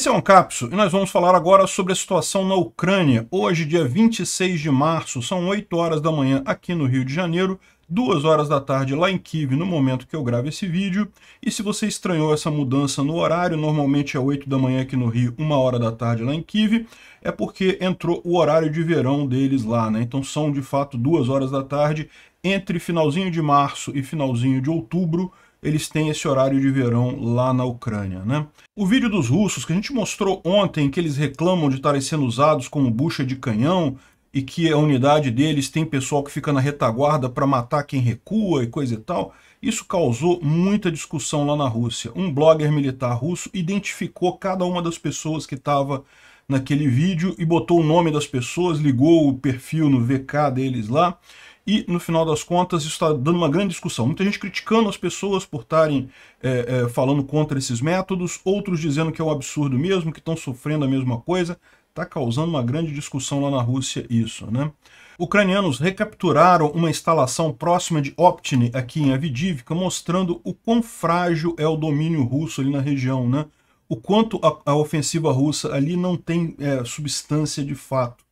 Esse é um capso e nós vamos falar agora sobre a situação na Ucrânia. Hoje, dia 26 de março, são 8 horas da manhã aqui no Rio de Janeiro, 2 horas da tarde lá em Kiev, no momento que eu gravo esse vídeo. E se você estranhou essa mudança no horário, normalmente é 8 da manhã aqui no Rio, 1 hora da tarde lá em Kiev, é porque entrou o horário de verão deles lá, né? Então são de fato 2 horas da tarde entre finalzinho de março e finalzinho de outubro, eles têm esse horário de verão lá na Ucrânia. Né? O vídeo dos russos que a gente mostrou ontem, que eles reclamam de estarem sendo usados como bucha de canhão e que a unidade deles tem pessoal que fica na retaguarda para matar quem recua e coisa e tal, isso causou muita discussão lá na Rússia. Um blogger militar russo identificou cada uma das pessoas que estava naquele vídeo e botou o nome das pessoas, ligou o perfil no VK deles lá, e no final das contas isso está dando uma grande discussão. Muita gente criticando as pessoas por estarem é, é, falando contra esses métodos, outros dizendo que é um absurdo mesmo, que estão sofrendo a mesma coisa. Está causando uma grande discussão lá na Rússia isso, né? Ucranianos recapturaram uma instalação próxima de Optine, aqui em Avidivka, mostrando o quão frágil é o domínio russo ali na região, né? O quanto a, a ofensiva russa ali não tem é, substância de fato.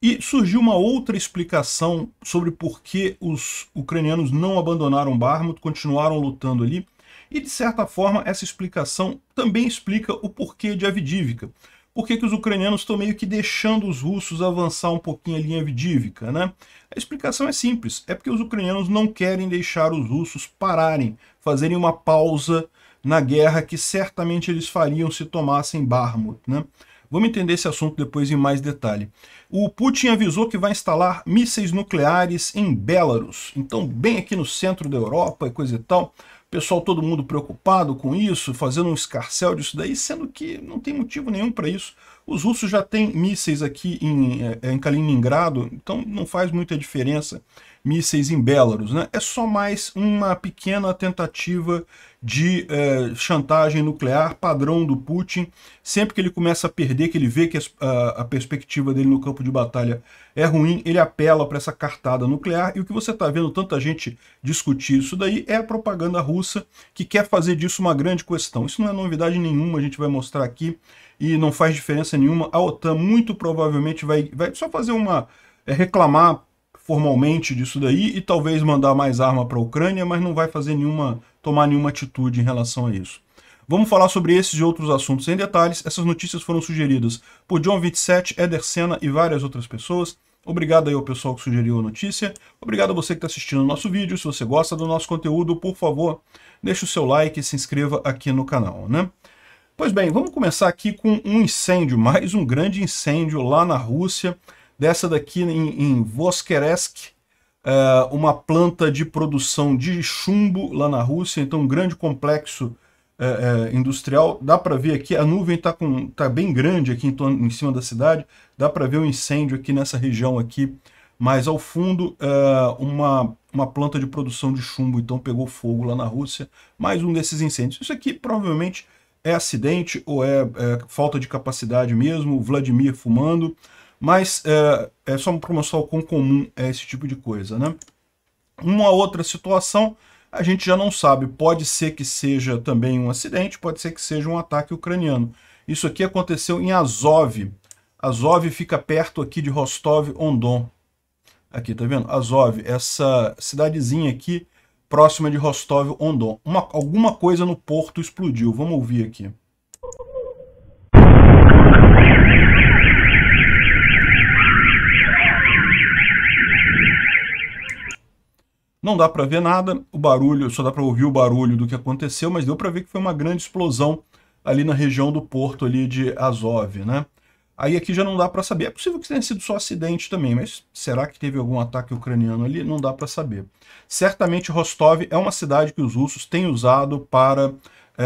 E surgiu uma outra explicação sobre por que os ucranianos não abandonaram Barmut, continuaram lutando ali, e de certa forma essa explicação também explica o porquê de Avidívica. Por que, que os ucranianos estão meio que deixando os russos avançar um pouquinho a linha Avidívica, né? A explicação é simples, é porque os ucranianos não querem deixar os russos pararem, fazerem uma pausa na guerra que certamente eles fariam se tomassem Barmut, né? Vamos entender esse assunto depois em mais detalhe. O Putin avisou que vai instalar mísseis nucleares em Belarus, então bem aqui no centro da Europa e coisa e tal. Pessoal, todo mundo preocupado com isso, fazendo um escarcel disso daí, sendo que não tem motivo nenhum para isso. Os russos já têm mísseis aqui em, eh, em Kaliningrado, então não faz muita diferença mísseis em Belarus. Né? É só mais uma pequena tentativa de eh, chantagem nuclear padrão do Putin. Sempre que ele começa a perder, que ele vê que a, a, perspectiva dele no campo de batalha é ruim, ele apela para essa cartada nuclear. E o que você está vendo tanta gente discutir isso daí é a propaganda russa que quer fazer disso uma grande questão. Isso não é novidade nenhuma, a gente vai mostrar aqui e não faz diferença nenhuma. A OTAN muito provavelmente vai, vai só fazer uma é, reclamar formalmente disso daí e talvez mandar mais arma para a Ucrânia, mas não vai fazer nenhuma tomar nenhuma atitude em relação a isso. Vamos falar sobre esses e outros assuntos em detalhes. Essas notícias foram sugeridas por John 27, Eder Senna e várias outras pessoas. Obrigado aí ao pessoal que sugeriu a notícia. Obrigado a você que está assistindo o nosso vídeo. Se você gosta do nosso conteúdo, por favor, deixe o seu like e se inscreva aqui no canal, né? Pois bem, vamos começar aqui com um incêndio, mais um grande incêndio lá na Rússia dessa daqui em, em eh, uma planta de produção de chumbo lá na Rússia, então um grande complexo eh, eh, industrial. Dá para ver aqui, a nuvem está tá bem grande aqui em, torno, em cima da cidade, dá para ver o um incêndio aqui nessa região aqui, mas ao fundo uma, uma planta de produção de chumbo, então pegou fogo lá na Rússia, mais um desses incêndios. Isso aqui provavelmente é acidente ou é, é falta de capacidade mesmo, Vladimir fumando, mas é, é só para mostrar o quão comum é esse tipo de coisa, né? Uma outra situação a gente já não sabe. Pode ser que seja também um acidente, pode ser que seja um ataque ucraniano. Isso aqui aconteceu em Azov. Azov fica perto aqui de Rostov-on-Don. Aqui, tá vendo? Azov, essa cidadezinha aqui, próxima de Rostov-on-Don. Alguma coisa no porto explodiu. Vamos ouvir aqui. Não dá para ver nada, o barulho, só dá para ouvir o barulho do que aconteceu, mas deu para ver que foi uma grande explosão ali na região do porto ali de Azov, né? Aí aqui já não dá para saber. É possível que tenha sido só acidente também, mas será que teve algum ataque ucraniano ali? Não dá para saber. Certamente Rostov é uma cidade que os russos têm usado para é,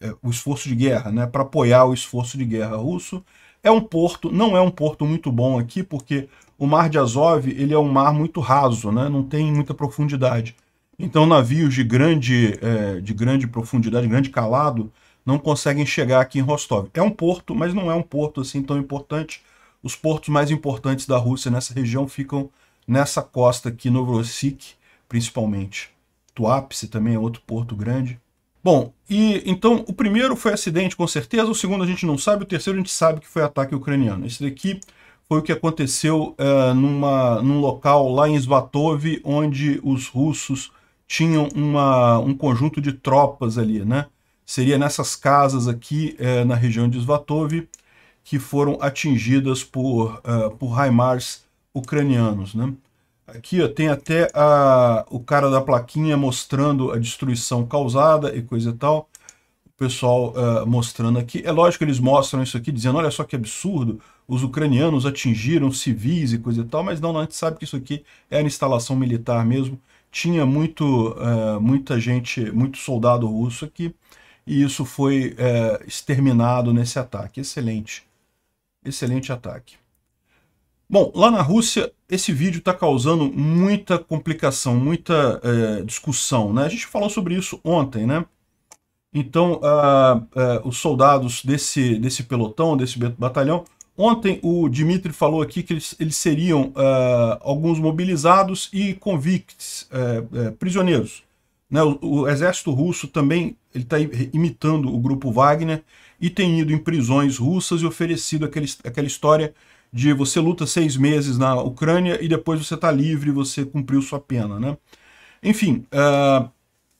é, é, o esforço de guerra, né? para apoiar o esforço de guerra russo. É um porto, não é um porto muito bom aqui, porque o Mar de Azov ele é um mar muito raso, né? não tem muita profundidade. Então navios de grande, é, de grande profundidade, grande calado, não conseguem chegar aqui em Rostov. É um porto, mas não é um porto assim tão importante. Os portos mais importantes da Rússia nessa região ficam nessa costa aqui, Novorossiysk, principalmente. Tuapse também é outro porto grande. Bom, e então o primeiro foi acidente, com certeza, o segundo a gente não sabe, o terceiro a gente sabe que foi ataque ucraniano. Esse daqui foi o que aconteceu eh, numa, num local lá em Svatov, onde os russos tinham uma, um conjunto de tropas ali, né? Seria nessas casas aqui eh, na região de Svatov que foram atingidas por, uh, por HIMARS ucranianos, né? Aqui ó, tem até a, o cara da plaquinha mostrando a destruição causada e coisa e tal. O pessoal uh, mostrando aqui. É lógico que eles mostram isso aqui, dizendo, olha só que absurdo, os ucranianos atingiram civis e coisa e tal, mas não, não a gente sabe que isso aqui era instalação militar mesmo. Tinha muito, é, muita gente, muito soldado russo aqui, e isso foi é, exterminado nesse ataque. Excelente, excelente ataque. Bom, lá na Rússia, esse vídeo está causando muita complicação, muita é, discussão. Né? A gente falou sobre isso ontem, né? Então, uh, uh, os soldados desse, desse pelotão, desse batalhão, Ontem o Dimitri falou aqui que eles, eles seriam uh, alguns mobilizados e convicts, uh, uh, prisioneiros. Né? O, o, exército russo também está imitando o grupo Wagner e tem ido em prisões russas e oferecido aquele, aquela história de você luta seis meses na Ucrânia e depois você está livre, você cumpriu sua pena. Né? Enfim, uh,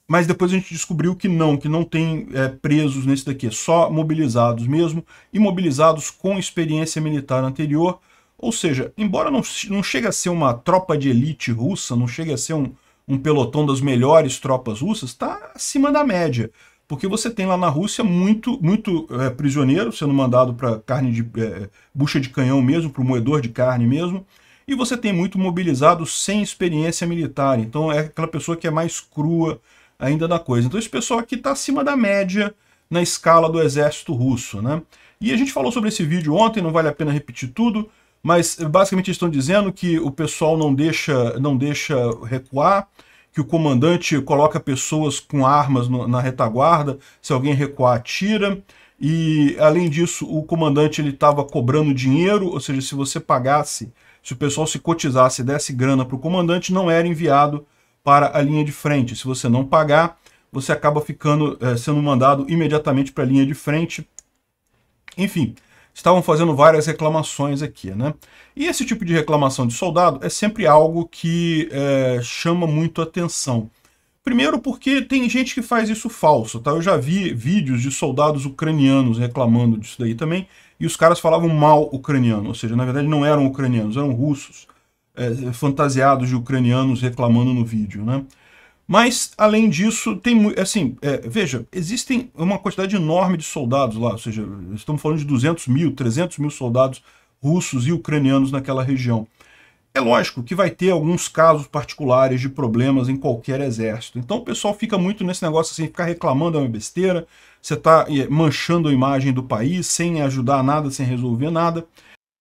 mas depois a gente descobriu que não, que não tem é, presos nesse daqui, é só mobilizados mesmo, e mobilizados com experiência militar anterior, ou seja, embora não, não chegue a ser uma tropa de elite russa, não chegue a ser um, um pelotão das melhores tropas russas, está acima da média, porque você tem lá na Rússia muito, muito é, prisioneiro sendo mandado para carne de é, bucha de canhão mesmo, para o moedor de carne mesmo, e você tem muito mobilizado sem experiência militar, então é aquela pessoa que é mais crua, ainda da coisa. Então esse pessoal aqui está acima da média na escala do exército russo. Né? E a gente falou sobre esse vídeo ontem, não vale a pena repetir tudo, mas basicamente estão dizendo que o pessoal não deixa, não deixa recuar, que o comandante coloca pessoas com armas no, na retaguarda, se alguém recuar, atira. E, além disso, o comandante estava cobrando dinheiro, ou seja, se você pagasse, se o pessoal se cotizasse e desse grana para o comandante, não era enviado para a linha de frente. Se você não pagar, você acaba ficando é, sendo mandado imediatamente para a linha de frente. Enfim, estavam fazendo várias reclamações aqui, né? E esse tipo de reclamação de soldado é sempre algo que é, chama muito atenção. Primeiro porque tem gente que faz isso falso, tá? Eu já vi vídeos de soldados ucranianos reclamando disso daí também, e os caras falavam mal ucraniano, ou seja, na verdade não eram ucranianos, eram russos é, fantasiados de ucranianos reclamando no vídeo, né? Mas, além disso, tem assim, é, veja, existem uma quantidade enorme de soldados lá, ou seja, estamos falando de 200 mil, 300 mil soldados russos e ucranianos naquela região. É lógico que vai ter alguns casos particulares de problemas em qualquer exército. Então o pessoal fica muito nesse negócio assim, ficar reclamando é uma besteira, você está é, manchando a imagem do país sem ajudar nada, sem resolver nada.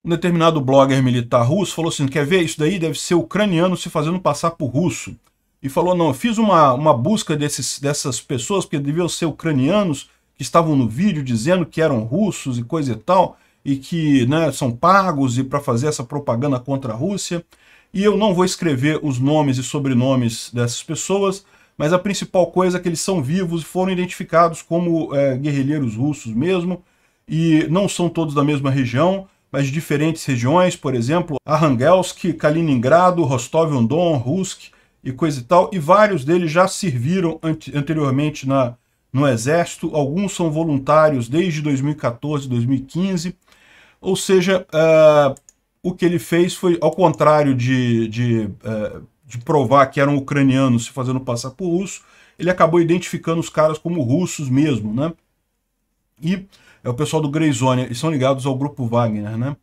Um determinado blogger militar russo falou assim, quer ver, isso daí deve ser ucraniano se fazendo passar por russo. E falou, não, eu fiz uma, uma busca desses, dessas pessoas, porque deviam ser ucranianos, que estavam no vídeo dizendo que eram russos e coisa e tal, e que né, são pagos e para fazer essa propaganda contra a Rússia. E eu não vou escrever os nomes e sobrenomes dessas pessoas, mas a principal coisa é que eles são vivos e foram identificados como é, guerrilheiros russos mesmo, e não são todos da mesma região, mas de diferentes regiões, por exemplo, Arhangelsk, Kaliningrado, Rostov-on-Don, Rusk e coisa e tal, e vários deles já serviram anteriormente na, no Exército, alguns são voluntários desde 2014, 2015, ou seja, uh, o que ele fez foi, ao contrário de, de, uh, de provar que eram ucranianos se fazendo passar por russo, ele acabou identificando os caras como russos mesmo, né? E é o pessoal do Greyzone, e são ligados ao grupo Wagner, né?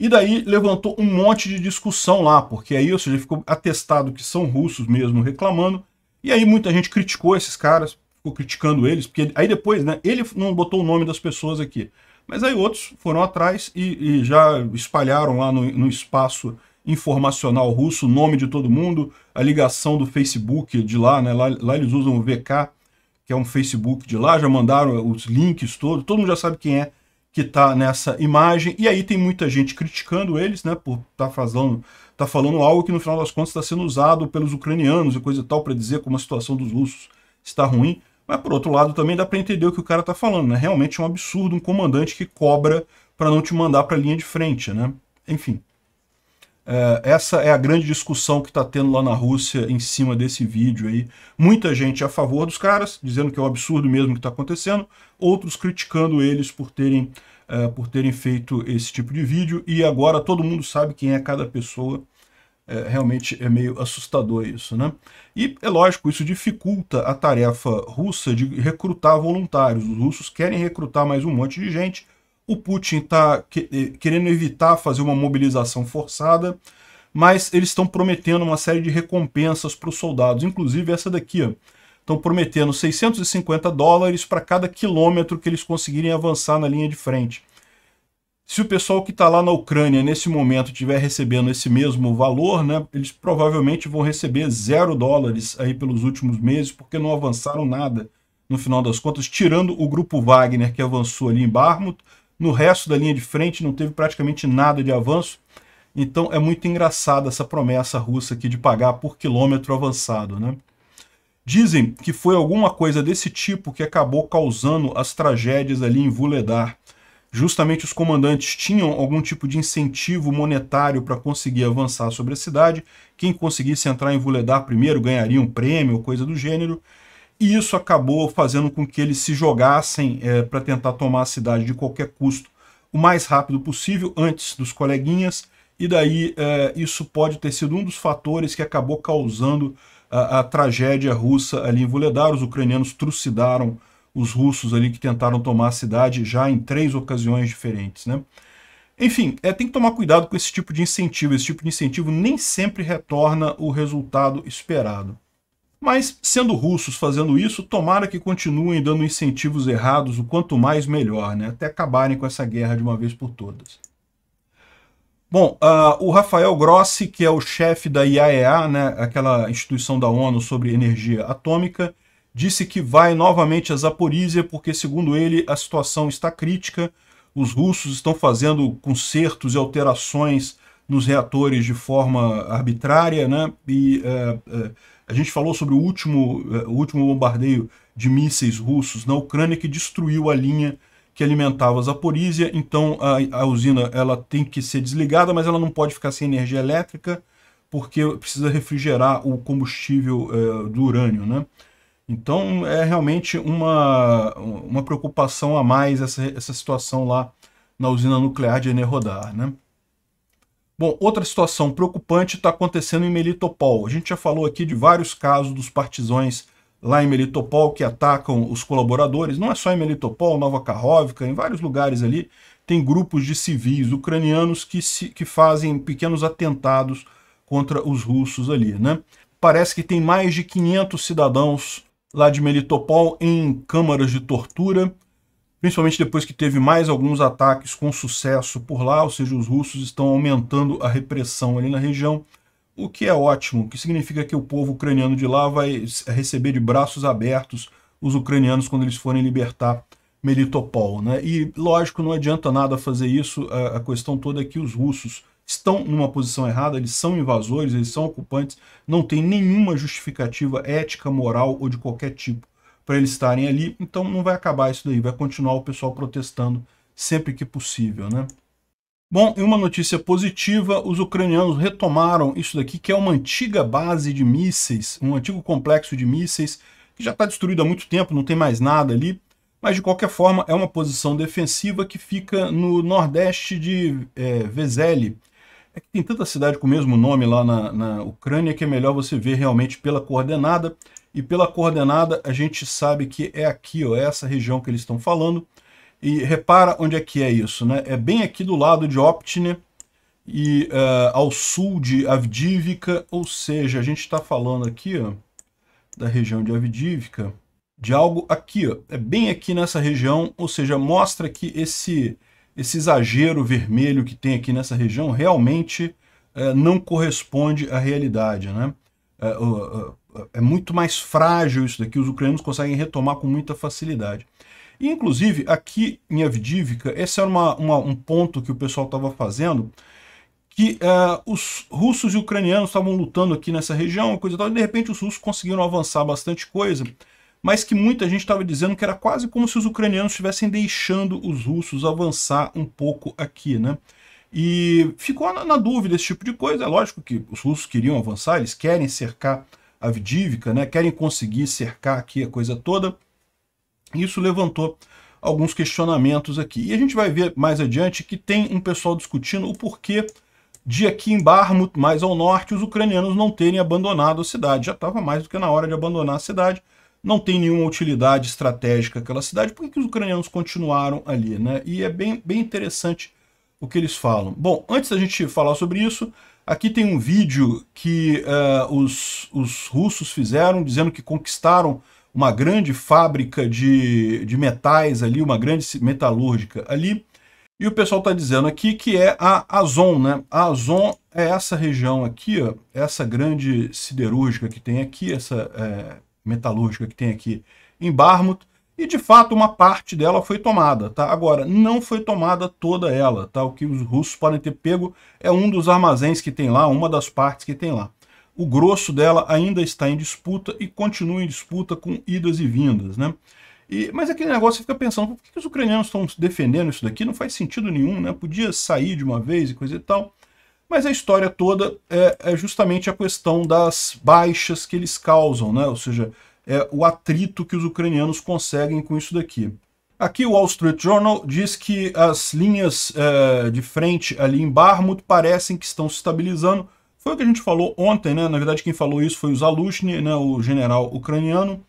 E daí levantou um monte de discussão lá, porque aí, ou seja, ficou atestado que são russos mesmo reclamando, e aí muita gente criticou esses caras, ficou criticando eles, porque aí depois, né, ele não botou o nome das pessoas aqui, mas aí outros foram atrás e, e já espalharam lá no, no espaço informacional russo, o nome de todo mundo, a ligação do Facebook de lá, né? Lá, lá eles usam o VK que é um Facebook de lá, já mandaram os links todos, todo mundo já sabe quem é que está nessa imagem. E aí tem muita gente criticando eles, né, por estar tá fazendo, tá falando algo que no final das contas está sendo usado pelos ucranianos e coisa e tal para dizer como a situação dos russos está ruim. Mas por outro lado também dá para entender o que o cara está falando, né? Realmente é um absurdo um comandante que cobra para não te mandar para a linha de frente, né? Enfim. É, essa é a grande discussão que está tendo lá na Rússia em cima desse vídeo aí. Muita gente a favor dos caras, dizendo que é um absurdo mesmo que está acontecendo, outros criticando eles por terem, é, por terem feito esse tipo de vídeo, e agora todo mundo sabe quem é cada pessoa. É, realmente é meio assustador isso, né? E é lógico, isso dificulta a tarefa russa de recrutar voluntários. Os russos querem recrutar mais um monte de gente, o Putin está que, eh, querendo evitar fazer uma mobilização forçada, mas eles estão prometendo uma série de recompensas para os soldados, inclusive essa daqui. Estão prometendo 650 dólares para cada quilômetro que eles conseguirem avançar na linha de frente. Se o pessoal que está lá na Ucrânia nesse momento estiver recebendo esse mesmo valor, né, eles provavelmente vão receber zero dólares aí pelos últimos meses, porque não avançaram nada no final das contas, tirando o grupo Wagner que avançou ali em Barmut, no resto da linha de frente não teve praticamente nada de avanço. Então é muito engraçada essa promessa russa aqui de pagar por quilômetro avançado, né? Dizem que foi alguma coisa desse tipo que acabou causando as tragédias ali em Vuledar. Justamente os comandantes tinham algum tipo de incentivo monetário para conseguir avançar sobre a cidade. Quem conseguisse entrar em Vuledar primeiro ganharia um prêmio, ou coisa do gênero. E isso acabou fazendo com que eles se jogassem é, para tentar tomar a cidade de qualquer custo o mais rápido possível, antes dos coleguinhas, e daí é, isso pode ter sido um dos fatores que acabou causando a, a tragédia russa ali em Vuledar. Os ucranianos trucidaram os russos ali que tentaram tomar a cidade já em três ocasiões diferentes, né? Enfim, é, tem que tomar cuidado com esse tipo de incentivo. Esse tipo de incentivo nem sempre retorna o resultado esperado. Mas, sendo russos fazendo isso, tomara que continuem dando incentivos errados o quanto mais melhor, né? até acabarem com essa guerra de uma vez por todas. Bom, uh, o Rafael Grossi, que é o chefe da IAEA, né, aquela instituição da ONU sobre energia atômica, disse que vai novamente a Zaporizhia porque, segundo ele, a situação está crítica. Os russos estão fazendo consertos e alterações nos reatores de forma arbitrária, né? E uh, uh, a gente falou sobre o último, eh, o último bombardeio de mísseis russos na Ucrânia que destruiu a linha que alimentava Zaporizhia, então a, a usina ela tem que ser desligada, mas ela não pode ficar sem energia elétrica, porque precisa refrigerar o combustível é, do urânio, né? Então é realmente uma, uma preocupação a mais essa, essa situação lá na usina nuclear de Enerhodar, né? Bom, outra situação preocupante está acontecendo em Melitopol. A gente já falou aqui de vários casos dos partisões lá em Melitopol que atacam os colaboradores. Não é só em Melitopol, Nova Karhovka, em vários lugares ali tem grupos de civis ucranianos que, se, que fazem pequenos atentados contra os russos ali, né? Parece que tem mais de 500 cidadãos lá de Melitopol em câmaras de tortura principalmente depois que teve mais alguns ataques com sucesso por lá, ou seja, os russos estão aumentando a repressão ali na região, o que é ótimo, que significa que o povo ucraniano de lá vai receber de braços abertos os ucranianos quando eles forem libertar Melitopol. Né? E, lógico, não adianta nada fazer isso, a, a questão toda é que os russos estão numa posição errada, eles são invasores, eles são ocupantes, não tem nenhuma justificativa ética, moral ou de qualquer tipo para eles estarem ali. Então não vai acabar isso daí, vai continuar o pessoal protestando sempre que possível, né? Bom, e uma notícia positiva, os ucranianos retomaram isso daqui, que é uma antiga base de mísseis, um antigo complexo de mísseis, que já está destruído há muito tempo, não tem mais nada ali, mas de qualquer forma é uma posição defensiva que fica no nordeste de é, Vezeli. É que tem tanta cidade com o mesmo nome lá na, na Ucrânia que é melhor você ver realmente pela coordenada, e pela coordenada a gente sabe que é aqui, ó, é essa região que eles estão falando. E repara onde é que é isso, né? É bem aqui do lado de Optine e uh, ao sul de Avdívica, ou seja, a gente está falando aqui ó, da região de Avdívica, de algo aqui, ó, é bem aqui nessa região, ou seja, mostra que esse, esse exagero vermelho que tem aqui nessa região realmente uh, não corresponde à realidade, né? Uh, é muito mais frágil isso daqui, os ucranianos conseguem retomar com muita facilidade. E, inclusive, aqui em Avdivka, esse era uma, uma, um ponto que o pessoal estava fazendo, que uh, os russos e ucranianos estavam lutando aqui nessa região, coisa e tal, e de repente os russos conseguiram avançar bastante coisa, mas que muita gente estava dizendo que era quase como se os ucranianos estivessem deixando os russos avançar um pouco aqui, né? E ficou na, na dúvida esse tipo de coisa. É lógico que os russos queriam avançar, eles querem cercar Avdívica, né? querem conseguir cercar aqui a coisa toda. Isso levantou alguns questionamentos aqui. E a gente vai ver mais adiante que tem um pessoal discutindo o porquê de aqui em Barmut, mais ao norte, os ucranianos não terem abandonado a cidade. Já estava mais do que na hora de abandonar a cidade. Não tem nenhuma utilidade estratégica aquela cidade. Por que, que os ucranianos continuaram ali? Né? E é bem, bem interessante o que eles falam. Bom, antes da gente falar sobre isso, Aqui tem um vídeo que uh, os, os russos fizeram, dizendo que conquistaram uma grande fábrica de, de metais ali, uma grande metalúrgica ali. E o pessoal está dizendo aqui que é a Azon, né? A Azon é essa região aqui, ó, essa grande siderúrgica que tem aqui, essa é, metalúrgica que tem aqui em Barmut, e de fato uma parte dela foi tomada, tá? Agora, não foi tomada toda ela, tá? O que os russos podem ter pego é um dos armazéns que tem lá, uma das partes que tem lá. O grosso dela ainda está em disputa e continua em disputa com idas e vindas, né? E, mas aquele negócio fica pensando, por que, que os ucranianos estão defendendo isso daqui? Não faz sentido nenhum, né? Podia sair de uma vez e coisa e tal. Mas a história toda é, é justamente a questão das baixas que eles causam, né? Ou seja, é, o atrito que os ucranianos conseguem com isso daqui. Aqui o Wall Street Journal diz que as linhas é, de frente ali em Barmut parecem que estão se estabilizando. Foi o que a gente falou ontem, né? Na verdade, quem falou isso foi o Zalushny, né? o general ucraniano.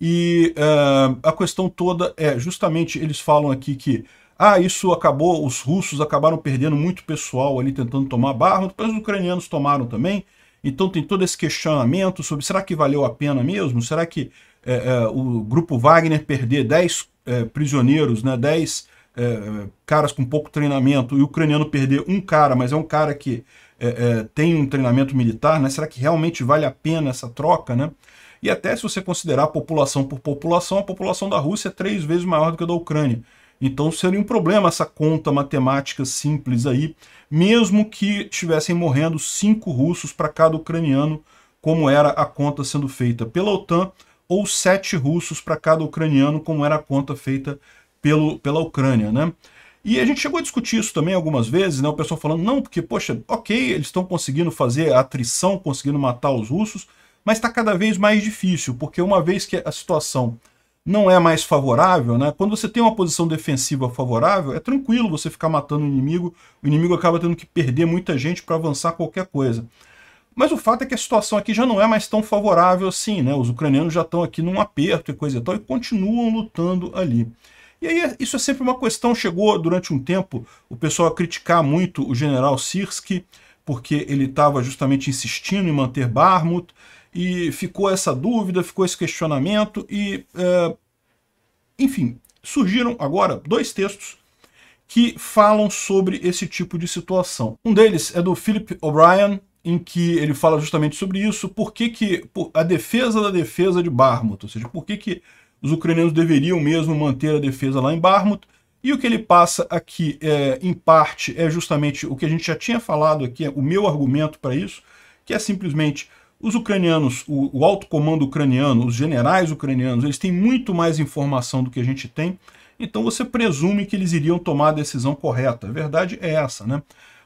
E é, a questão toda é justamente eles falam aqui que ah, isso acabou, os russos acabaram perdendo muito pessoal ali tentando tomar Barmut depois os ucranianos tomaram também. Então tem todo esse questionamento sobre será que valeu a pena mesmo? Será que é, é, o grupo Wagner perder 10 é, prisioneiros, né, 10 é, caras com pouco treinamento e o ucraniano perder um cara, mas é um cara que é, é, tem um treinamento militar, né? será que realmente vale a pena essa troca? Né? E até se você considerar população por população, a população da Rússia é três vezes maior do que a da Ucrânia. Então seria um problema essa conta matemática simples aí, mesmo que estivessem morrendo cinco russos para cada ucraniano, como era a conta sendo feita pela OTAN, ou sete russos para cada ucraniano, como era a conta feita pelo, pela Ucrânia, né? E a gente chegou a discutir isso também algumas vezes, né? O pessoal falando, não, porque, poxa, ok, eles estão conseguindo fazer a atrição, conseguindo matar os russos, mas está cada vez mais difícil, porque uma vez que a situação não é mais favorável, né? Quando você tem uma posição defensiva favorável, é tranquilo você ficar matando o inimigo, o inimigo acaba tendo que perder muita gente para avançar qualquer coisa. Mas o fato é que a situação aqui já não é mais tão favorável assim, né? Os ucranianos já estão aqui num aperto e coisa e tal, e continuam lutando ali. E aí, isso é sempre uma questão, chegou durante um tempo o pessoal a criticar muito o general Sirsky, porque ele estava justamente insistindo em manter Barmut, e ficou essa dúvida, ficou esse questionamento e, é, enfim, surgiram agora dois textos que falam sobre esse tipo de situação. Um deles é do Philip O'Brien, em que ele fala justamente sobre isso, por que, que a defesa da defesa de Barmut, ou seja, por que, que os ucranianos deveriam mesmo manter a defesa lá em Barmut, e o que ele passa aqui, é, em parte, é justamente o que a gente já tinha falado aqui, é o meu argumento para isso, que é simplesmente os ucranianos, o, o alto comando ucraniano, os generais ucranianos, eles têm muito mais informação do que a gente tem, então você presume que eles iriam tomar a decisão correta. A verdade é essa, né?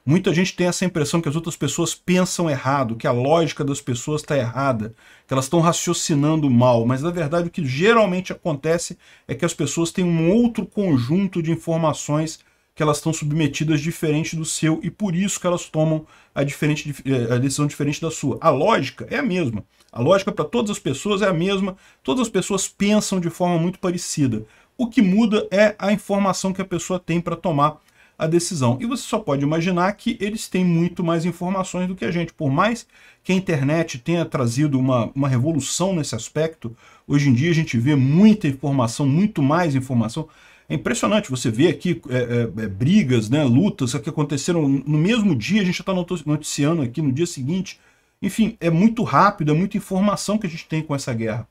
Muita gente tem essa impressão que as outras pessoas pensam errado, que a lógica das pessoas está errada, que elas estão raciocinando mal, mas na verdade o que geralmente acontece é que as pessoas têm um outro conjunto de informações que elas estão submetidas diferente do seu e por isso que elas tomam a, diferente, eh, a decisão diferente da sua. A lógica é a mesma. A lógica para todas as pessoas é a mesma. Todas as pessoas pensam de forma muito parecida. O que muda é a informação que a pessoa tem para tomar a decisão. E você só pode imaginar que eles têm muito mais informações do que a gente. Por mais que a internet tenha trazido uma, uma revolução nesse aspecto, hoje em dia a gente vê muita informação, muito mais informação. É impressionante você ver aqui é, é, é, brigas, né, lutas que aconteceram no mesmo dia, a gente já está noticiando aqui no dia seguinte. Enfim, é muito rápido, é muita informação que a gente tem com essa guerra.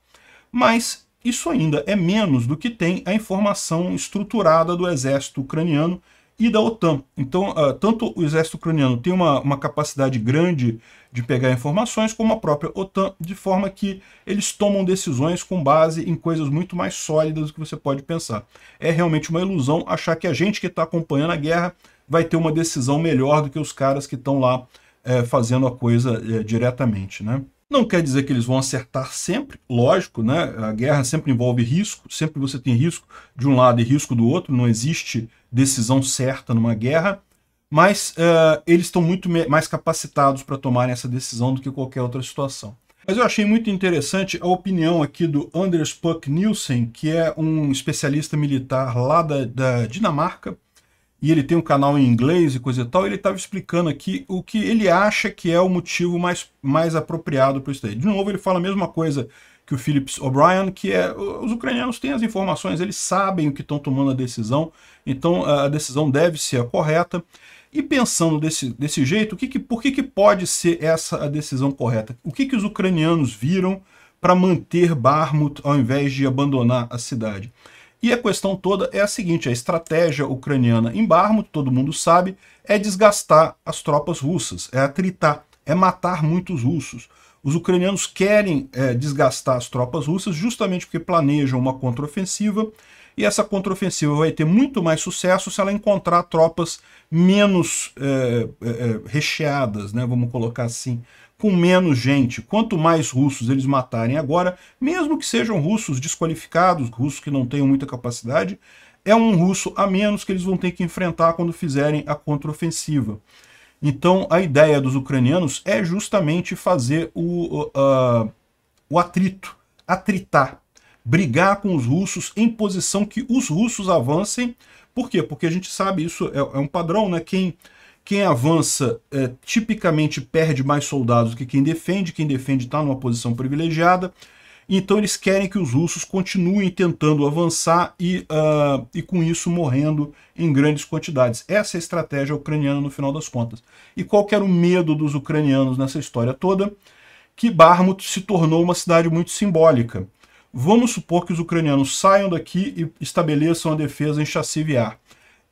Mas isso ainda é menos do que tem a informação estruturada do exército ucraniano e da OTAN. Então, uh, tanto o exército ucraniano tem uma, uma capacidade grande de pegar informações, como a própria OTAN, de forma que eles tomam decisões com base em coisas muito mais sólidas do que você pode pensar. É realmente uma ilusão achar que a gente que está acompanhando a guerra vai ter uma decisão melhor do que os caras que estão lá é, fazendo a coisa é, diretamente, né? Não quer dizer que eles vão acertar sempre, lógico, né? A guerra sempre envolve risco, sempre você tem risco de um lado e risco do outro, não existe decisão certa numa guerra, mas uh, eles estão muito mais capacitados para tomarem essa decisão do que qualquer outra situação. Mas eu achei muito interessante a opinião aqui do Anders Puck Nielsen, que é um especialista militar lá da, da Dinamarca, e ele tem um canal em inglês e coisa e tal, ele estava explicando aqui o que ele acha que é o motivo mais, mais apropriado para isso daí. De novo, ele fala a mesma coisa que o Phillips O'Brien, que é os ucranianos têm as informações, eles sabem o que estão tomando a decisão, então a decisão deve ser a correta. E pensando desse, desse jeito, o que que, por que, que pode ser essa a decisão correta? O que, que os ucranianos viram para manter Barmut ao invés de abandonar a cidade? E a questão toda é a seguinte, a estratégia ucraniana em Barmo, todo mundo sabe, é desgastar as tropas russas, é atritar, é matar muitos russos. Os ucranianos querem é, desgastar as tropas russas justamente porque planejam uma contraofensiva e essa contraofensiva vai ter muito mais sucesso se ela encontrar tropas menos é, é, é recheadas, né, vamos colocar assim, com menos gente. Quanto mais russos eles matarem agora, mesmo que sejam russos desqualificados, russos que não tenham muita capacidade, é um russo a menos que eles vão ter que enfrentar quando fizerem a contraofensiva. Então a ideia dos ucranianos é justamente fazer o, uh, o atrito, atritar, brigar com os russos em posição que os russos avancem. Por quê? Porque a gente sabe, isso é, é um padrão, né? Quem quem avança é, tipicamente perde mais soldados do que quem defende, quem defende está numa posição privilegiada. Então eles querem que os russos continuem tentando avançar e, uh, e com isso morrendo em grandes quantidades. Essa é a estratégia ucraniana no final das contas. E qual era o medo dos ucranianos nessa história toda? Que Barmut se tornou uma cidade muito simbólica. Vamos supor que os ucranianos saiam daqui e estabeleçam a defesa em chassi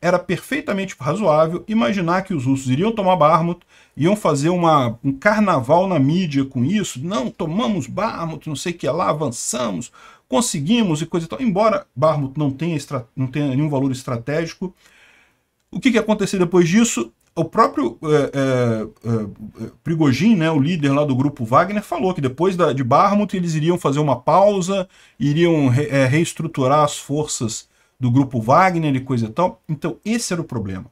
era perfeitamente razoável imaginar que os russos iriam tomar Barmut, iam fazer uma, um carnaval na mídia com isso, não, tomamos Barmut, não sei o que lá, avançamos, conseguimos e coisa e tal. Embora Barmut não tenha, não tenha nenhum valor estratégico, o que, que aconteceu depois disso? O próprio é, é, é, né, o líder lá do grupo Wagner, falou que depois da, de Barmut eles iriam fazer uma pausa, iriam re, eh, reestruturar as forças do grupo Wagner e coisa e tal. Então, esse era o problema.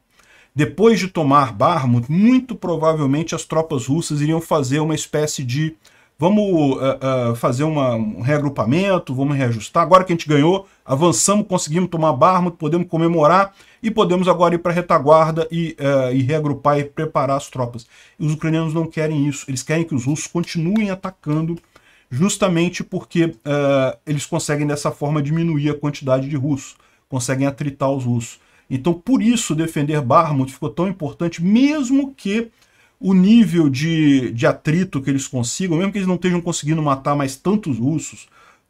Depois de tomar Barmut, muito provavelmente as tropas russas iriam fazer uma espécie de vamos uh, uh, fazer uma, um reagrupamento, vamos reajustar. Agora que a gente ganhou, avançamos, conseguimos tomar Barmut, podemos comemorar e podemos agora ir para a retaguarda e, uh, e reagrupar e preparar as tropas. E os ucranianos não querem isso, eles querem que os russos continuem atacando justamente porque uh, eles conseguem dessa forma diminuir a quantidade de russos conseguem atritar os russos. Então, por isso, defender Barmut ficou tão importante, mesmo que o nível de, de atrito que eles consigam, mesmo que eles não estejam conseguindo matar mais tantos russos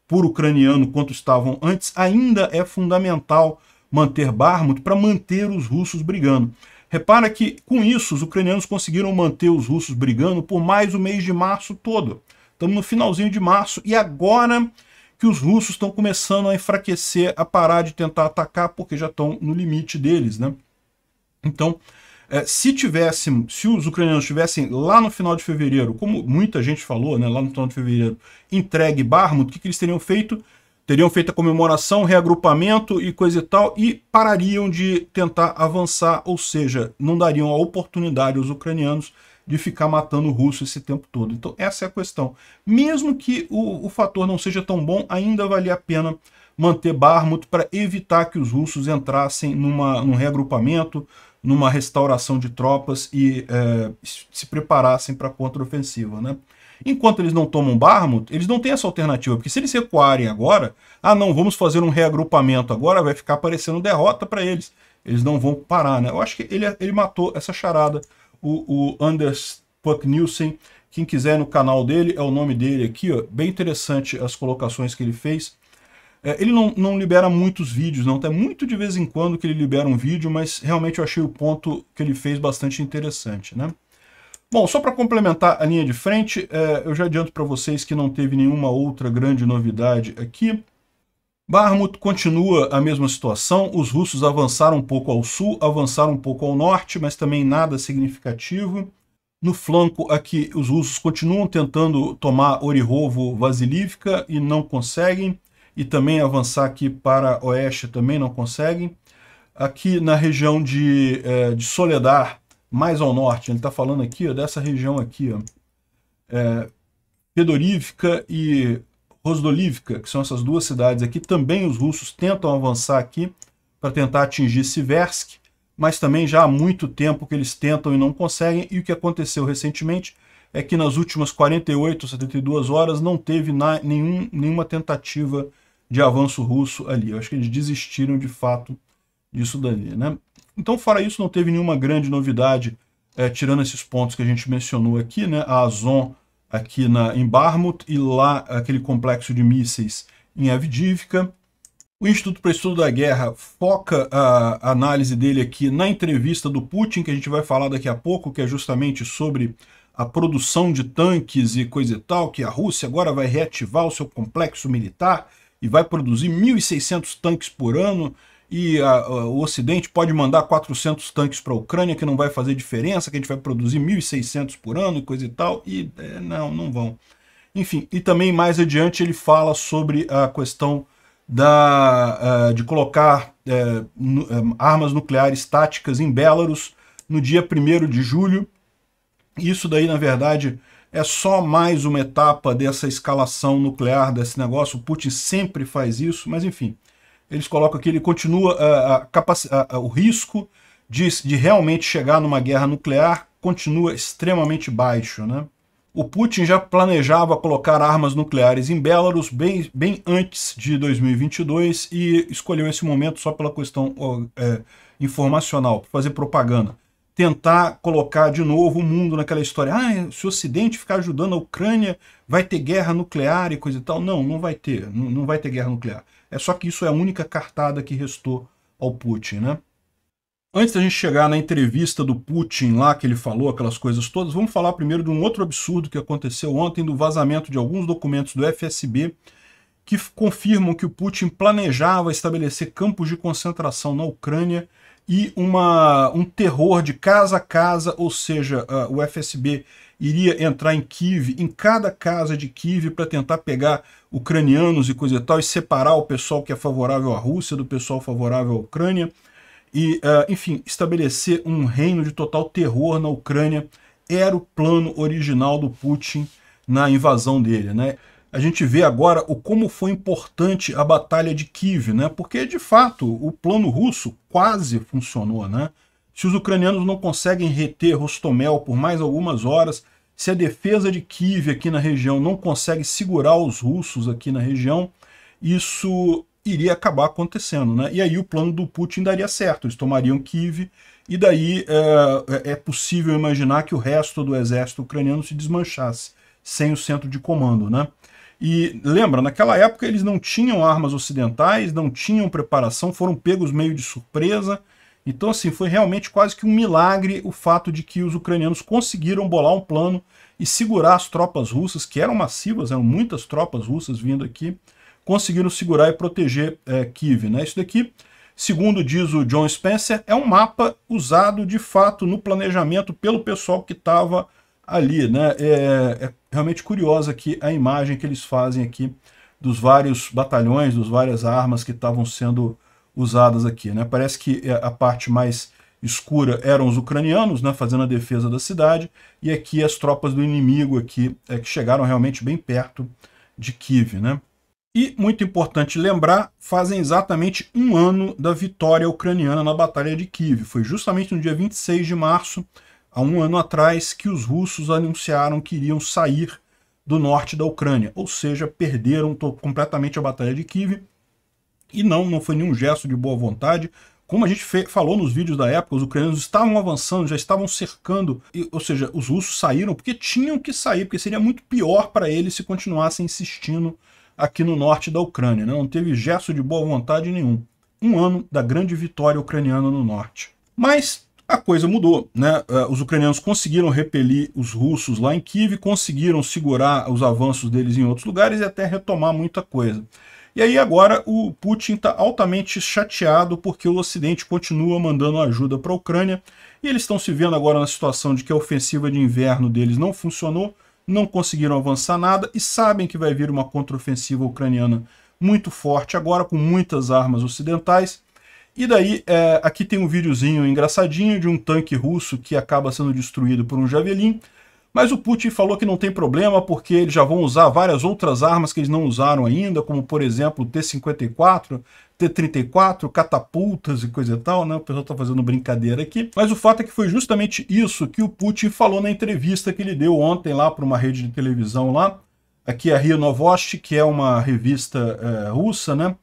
por ucraniano quanto estavam antes, ainda é fundamental manter Barmut para manter os russos brigando. Repara que, com isso, os ucranianos conseguiram manter os russos brigando por mais o mês de março todo. Estamos no finalzinho de março e agora que os russos estão começando a enfraquecer, a parar de tentar atacar, porque já estão no limite deles, né? Então, eh, se tivéssemos, se os ucranianos tivessem lá no final de fevereiro, como muita gente falou, né, lá no final de fevereiro, entregue Barmut, o que, que eles teriam feito? Teriam feito a comemoração, reagrupamento e coisa e tal, e parariam de tentar avançar, ou seja, não dariam a oportunidade aos ucranianos de ficar matando o russo esse tempo todo. Então essa é a questão. Mesmo que o, o fator não seja tão bom, ainda vale a pena manter Barmut para evitar que os russos entrassem numa, num reagrupamento, numa restauração de tropas e é, se preparassem para a contraofensiva. Né? Enquanto eles não tomam Barmut, eles não têm essa alternativa, porque se eles recuarem agora, ah não, vamos fazer um reagrupamento agora, vai ficar parecendo derrota para eles. Eles não vão parar, né? Eu acho que ele, ele matou essa charada o, o Anders Puck Nielsen. Quem quiser no canal dele, é o nome dele aqui, ó. Bem interessante as colocações que ele fez. É, ele não, não libera muitos vídeos, não. É muito de vez em quando que ele libera um vídeo, mas realmente eu achei o ponto que ele fez bastante interessante, né? Bom, só para complementar a linha de frente, é, eu já adianto para vocês que não teve nenhuma outra grande novidade aqui. Barmut continua a mesma situação, os russos avançaram um pouco ao sul, avançaram um pouco ao norte, mas também nada significativo. No flanco aqui, os russos continuam tentando tomar Orihovo Vasilivka e não conseguem, e também avançar aqui para oeste também não conseguem. Aqui na região de, é, de Soledar, mais ao norte, ele está falando aqui ó, dessa região aqui, ó, é, e Rosdolivka, que são essas duas cidades aqui, também os russos tentam avançar aqui para tentar atingir Siversk, mas também já há muito tempo que eles tentam e não conseguem, e o que aconteceu recentemente é que nas últimas 48, 72 horas não teve na, nenhum, nenhuma tentativa de avanço russo ali. Eu acho que eles desistiram de fato disso dali. Né? Então, fora isso, não teve nenhuma grande novidade, é, tirando esses pontos que a gente mencionou aqui, né? a Azon aqui na, em Barmouth e lá aquele complexo de mísseis em Avdivka. O Instituto para Estudo da Guerra foca a análise dele aqui na entrevista do Putin, que a gente vai falar daqui a pouco, que é justamente sobre a produção de tanques e coisa e tal, que a Rússia agora vai reativar o seu complexo militar e vai produzir 1.600 tanques por ano e a, a, o Ocidente pode mandar 400 tanques para a Ucrânia, que não vai fazer diferença, que a gente vai produzir 1.600 por ano e coisa e tal, e é, não, não vão. Enfim, e também mais adiante ele fala sobre a questão da, uh, de colocar uh, armas nucleares táticas em Belarus no dia 1 de julho. Isso daí, na verdade, é só mais uma etapa dessa escalação nuclear, desse negócio. O Putin sempre faz isso, mas enfim eles colocam que ele continua a, a, a, o risco de, de realmente chegar numa guerra nuclear continua extremamente baixo. Né? O Putin já planejava colocar armas nucleares em Belarus bem, bem antes de 2022 e escolheu esse momento só pela questão é, informacional, para fazer propaganda. Tentar colocar de novo o mundo naquela história. Ah, se o Ocidente ficar ajudando a Ucrânia, vai ter guerra nuclear e coisa e tal. Não, não vai ter. Não, não vai ter guerra nuclear. É só que isso é a única cartada que restou ao Putin, né? Antes da gente chegar na entrevista do Putin lá, que ele falou aquelas coisas todas, vamos falar primeiro de um outro absurdo que aconteceu ontem, do vazamento de alguns documentos do FSB que confirmam que o Putin planejava estabelecer campos de concentração na Ucrânia e uma, um terror de casa a casa, ou seja, uh, o FSB iria entrar em Kiev, em cada casa de Kiev, para tentar pegar ucranianos e coisa e tal, e separar o pessoal que é favorável à Rússia do pessoal favorável à Ucrânia, e, uh, enfim, estabelecer um reino de total terror na Ucrânia era o plano original do Putin na invasão dele, né? a gente vê agora o como foi importante a Batalha de Kiev, né? porque de fato o plano russo quase funcionou. Né? Se os ucranianos não conseguem reter Rostomel por mais algumas horas, se a defesa de Kiev aqui na região não consegue segurar os russos aqui na região, isso iria acabar acontecendo. Né? E aí o plano do Putin daria certo, eles tomariam Kiev, e daí é, é, é possível imaginar que o resto do exército ucraniano se desmanchasse sem o centro de comando. Né? E lembra, naquela época eles não tinham armas ocidentais, não tinham preparação, foram pegos meio de surpresa. Então, assim, foi realmente quase que um milagre o fato de que os ucranianos conseguiram bolar um plano e segurar as tropas russas, que eram massivas, eram muitas tropas russas vindo aqui, conseguiram segurar e proteger é, eh, Kiev. Né? Isso daqui, segundo diz o John Spencer, é um mapa usado de fato no planejamento pelo pessoal que estava ali. Né? É, é realmente curiosa aqui a imagem que eles fazem aqui dos vários batalhões, dos várias armas que estavam sendo usadas aqui. Né? Parece que eh, a parte mais escura eram os ucranianos, né, fazendo a defesa da cidade, e aqui as tropas do inimigo aqui, é, que chegaram realmente bem perto de Kiev. Né? E, muito importante lembrar, fazem exatamente um ano da vitória ucraniana na Batalha de Kiev. Foi justamente no dia 26 de março há um ano atrás, que os russos anunciaram que iriam sair do norte da Ucrânia, ou seja, perderam completamente a Batalha de Kiev. E não, não foi nenhum gesto de boa vontade. Como a gente falou nos vídeos da época, os ucranianos estavam avançando, já estavam cercando, e, ou seja, os russos saíram porque tinham que sair, porque seria muito pior para eles se continuassem insistindo aqui no norte da Ucrânia. Né? Não teve gesto de boa vontade nenhum. Um ano da grande vitória ucraniana no norte. Mas a coisa mudou. Né? É, os ucranianos conseguiram repelir os russos lá em Kiev, conseguiram segurar os avanços deles em outros lugares e até retomar muita coisa. E aí agora o Putin está altamente chateado porque o Ocidente continua mandando ajuda para a Ucrânia e eles estão se vendo agora na situação de que a ofensiva de inverno deles não funcionou, não conseguiram avançar nada e sabem que vai vir uma contraofensiva ucraniana muito forte agora com muitas armas ocidentais e daí, é, aqui tem um videozinho engraçadinho de um tanque russo que acaba sendo destruído por um Javelin, mas o Putin falou que não tem problema porque eles já vão usar várias outras armas que eles não usaram ainda, como por exemplo T-54, T-34, catapultas e coisa e tal, né? O pessoal tá fazendo brincadeira aqui. Mas o fato é que foi justamente isso que o Putin falou na entrevista que ele deu ontem lá para uma rede de televisão lá, aqui é a Ria Novosti, que é uma revista é, russa, né?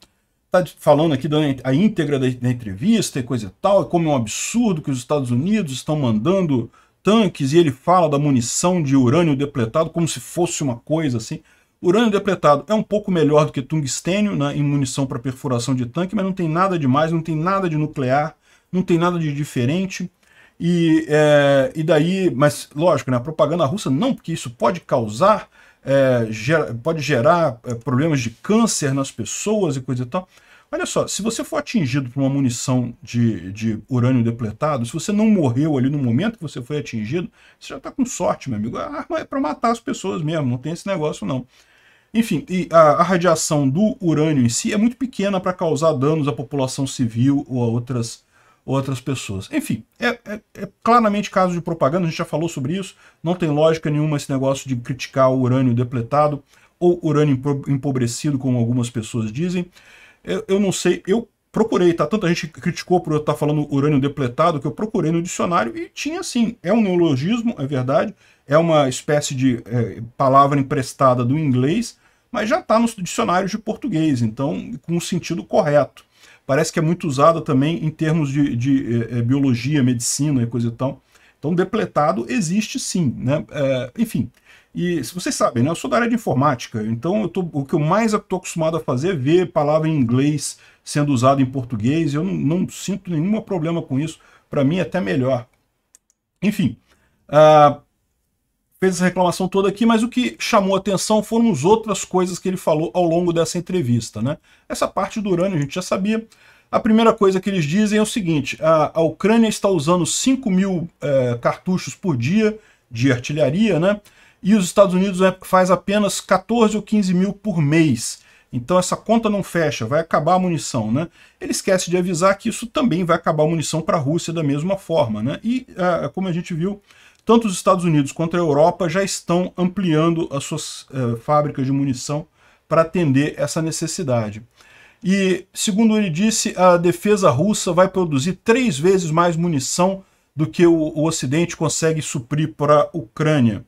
está falando aqui da a íntegra da, da, entrevista e coisa e tal, como é um absurdo que os Estados Unidos estão mandando tanques e ele fala da munição de urânio depletado como se fosse uma coisa assim. Urânio depletado é um pouco melhor do que tungstênio né, em munição para perfuração de tanque, mas não tem nada de mais, não tem nada de nuclear, não tem nada de diferente. E, é, e daí, mas lógico, né, a propaganda russa não, porque isso pode causar é, gera, pode gerar é, problemas de câncer nas pessoas e coisa e tal. Olha só, se você for atingido por uma munição de, de urânio depletado, se você não morreu ali no momento que você foi atingido, você já está com sorte, meu amigo. A arma é para matar as pessoas mesmo, não tem esse negócio não. Enfim, a, a, radiação do urânio em si é muito pequena para causar danos à população civil ou a outras outras pessoas. Enfim, é, é, é, claramente caso de propaganda, a gente já falou sobre isso, não tem lógica nenhuma esse negócio de criticar o urânio depletado ou urânio empobrecido, como algumas pessoas dizem. Eu, eu não sei, eu procurei, tá? Tanta gente criticou por eu estar falando urânio depletado que eu procurei no dicionário e tinha sim. É um neologismo, é verdade, é uma espécie de é, palavra emprestada do inglês, mas já está nos dicionários de português, então com o sentido correto parece que é muito usada também em termos de, de é, biologia, medicina e coisa e tal. Então, depletado existe sim, né? É, enfim, e se vocês sabem, né, eu sou da área de informática, então eu tô, o que eu mais estou acostumado a fazer é ver palavra em inglês sendo usada em português, eu não, não sinto nenhum problema com isso, para mim é até melhor. Enfim, uh, fez essa reclamação toda aqui, mas o que chamou atenção foram as outras coisas que ele falou ao longo dessa entrevista. Né? Essa parte do urânio a gente já sabia. A primeira coisa que eles dizem é o seguinte, a, a Ucrânia está usando 5 mil é, cartuchos por dia de artilharia, né? e os Estados Unidos né, faz apenas 14 ou 15 mil por mês. Então essa conta não fecha, vai acabar a munição, né? Ele esquece de avisar que isso também vai acabar a munição para a Rússia da mesma forma, né? E, é, como a gente viu, tanto os Estados Unidos quanto a Europa já estão ampliando as suas eh, fábricas de munição para atender essa necessidade. E, segundo ele disse, a defesa russa vai produzir três vezes mais munição do que o, o Ocidente consegue suprir para a Ucrânia.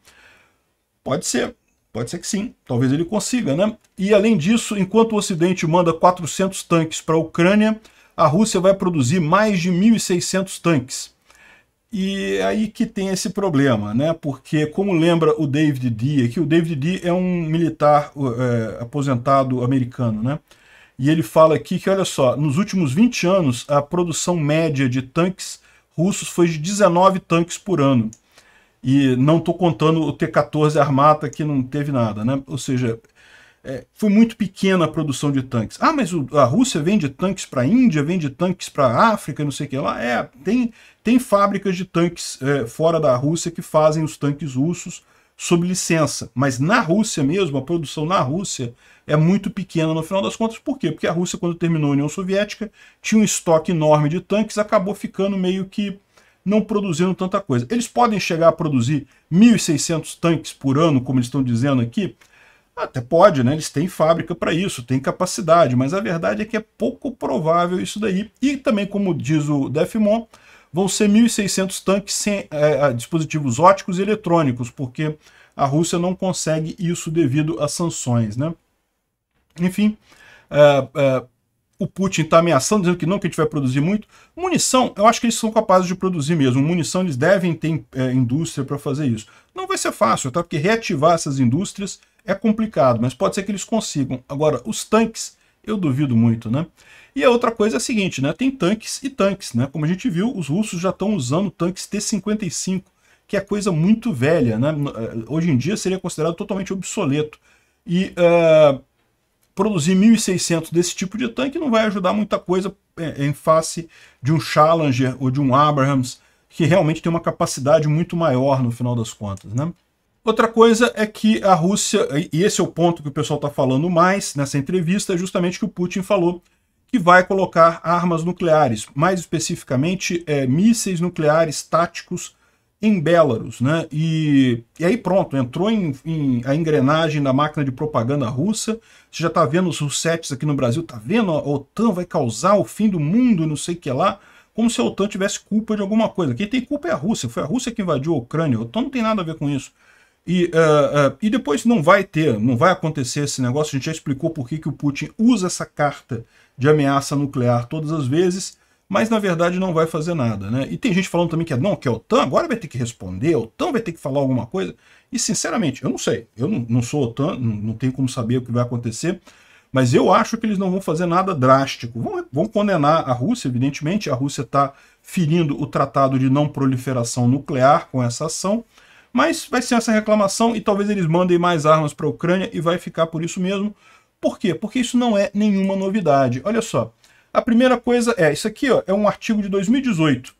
Pode ser, pode ser que sim, talvez ele consiga, né? E, além disso, enquanto o Ocidente manda 400 tanques para a Ucrânia, a Rússia vai produzir mais de 1.600 tanques. E é aí que tem esse problema, né? Porque, como lembra o David Dee, que o David Dee é um militar é, aposentado americano, né? E ele fala aqui que, olha só, nos últimos 20 anos, a produção média de tanques russos foi de 19 tanques por ano. E não estou contando o T-14 Armata, que não teve nada, né? Ou seja, é, foi muito pequena a produção de tanques. Ah, mas o, a Rússia vende tanques para a Índia, vende tanques para a África, não sei o que lá. É, tem, tem fábricas de tanques é, fora da Rússia que fazem os tanques russos sob licença. Mas na Rússia mesmo, a produção na Rússia é muito pequena no final das contas. Por quê? Porque a Rússia, quando terminou a União Soviética, tinha um estoque enorme de tanques, acabou ficando meio que não produzindo tanta coisa. Eles podem chegar a produzir 1.600 tanques por ano, como eles estão dizendo aqui, até pode, né? Eles têm fábrica para isso, têm capacidade, mas a verdade é que é pouco provável isso daí. E também, como diz o Defmon, vão ser 1.600 tanques sem é, dispositivos óticos e eletrônicos, porque a Rússia não consegue isso devido às sanções, né? Enfim, é, é, o Putin está ameaçando, dizendo que não, que a gente vai produzir muito. Munição, eu acho que eles são capazes de produzir mesmo. Munição, eles devem ter é, indústria para fazer isso. Não vai ser fácil, tá? Porque reativar essas indústrias é complicado, mas pode ser que eles consigam. Agora, os tanques, eu duvido muito, né? E a outra coisa é a seguinte, né? Tem tanques e tanques, né? Como a gente viu, os russos já estão usando tanques T-55, que é coisa muito velha, né? Eh, hoje em dia seria considerado totalmente obsoleto. E uh, produzir 1.600 desse tipo de tanque não vai ajudar muita coisa eh, em face de um Challenger ou de um Abrams, que realmente tem uma capacidade muito maior no final das contas, né? Outra coisa é que a Rússia, e esse é o ponto que o pessoal está falando mais nessa entrevista, é justamente que o Putin falou que vai colocar armas nucleares, mais especificamente é, mísseis nucleares táticos em Belarus. Né? E, e aí pronto, entrou em, em, a engrenagem da máquina de propaganda russa, você já está vendo os russetes aqui no Brasil, está vendo, a OTAN vai causar o fim do mundo, não sei o que lá, como se a OTAN tivesse culpa de alguma coisa. Quem tem culpa é a Rússia, foi a Rússia que invadiu a Ucrânia, a OTAN não tem nada a ver com isso. E, uh, uh, e depois não vai ter, não vai acontecer esse negócio. A gente já explicou por que, que o Putin usa essa carta de ameaça nuclear todas as vezes, mas na verdade não vai fazer nada. Né? E tem gente falando também que é, não, que a é OTAN agora vai ter que responder, a OTAN vai ter que falar alguma coisa. E sinceramente, eu não sei. Eu não, não sou OTAN, não, não tenho como saber o que vai acontecer, mas eu acho que eles não vão fazer nada drástico. Vão, vão condenar a Rússia, evidentemente. A Rússia está ferindo o tratado de não proliferação nuclear com essa ação. Mas vai ser essa reclamação e talvez eles mandem mais armas para a Ucrânia e vai ficar por isso mesmo. Por quê? Porque isso não é nenhuma novidade. Olha só, a primeira coisa é, isso aqui ó, é um artigo de 2018,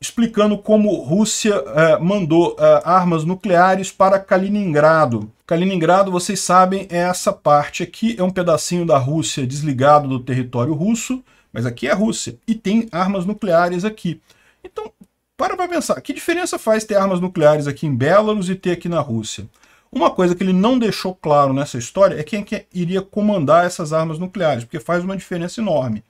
explicando como Rússia eh, mandou eh, armas nucleares para Kaliningrado. Kaliningrado, vocês sabem, é essa parte aqui, é um pedacinho da Rússia desligado do território russo, mas aqui é a Rússia, e tem armas nucleares aqui. Então, para para pensar, que diferença faz ter armas nucleares aqui em Belarus e ter aqui na Rússia? Uma coisa que ele não deixou claro nessa história é quem é que iria comandar essas armas nucleares, porque faz uma diferença enorme.